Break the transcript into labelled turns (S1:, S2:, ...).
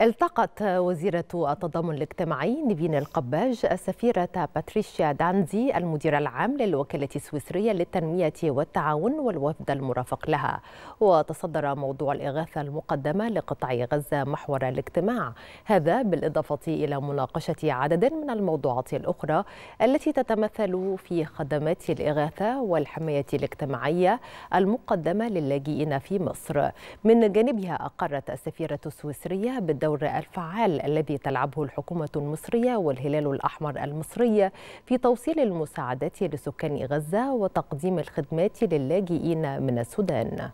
S1: التقت وزيرة التضامن الاجتماعي نيفين القباج السفيرة باتريشيا دانزي المدير العام للوكالة السويسرية للتنمية والتعاون والوفد المرافق لها وتصدر موضوع الإغاثة المقدمة لقطاع غزة محور الاجتماع هذا بالإضافة إلى مناقشة عدد من الموضوعات الأخرى التي تتمثل في خدمات الإغاثة والحماية الاجتماعية المقدمة للاجئين في مصر من جانبها أقرت السفيرة السويسرية بالدولة الدور الفعال الذي تلعبه الحكومة المصرية والهلال الأحمر المصري في توصيل المساعدات لسكان غزة وتقديم الخدمات للاجئين من السودان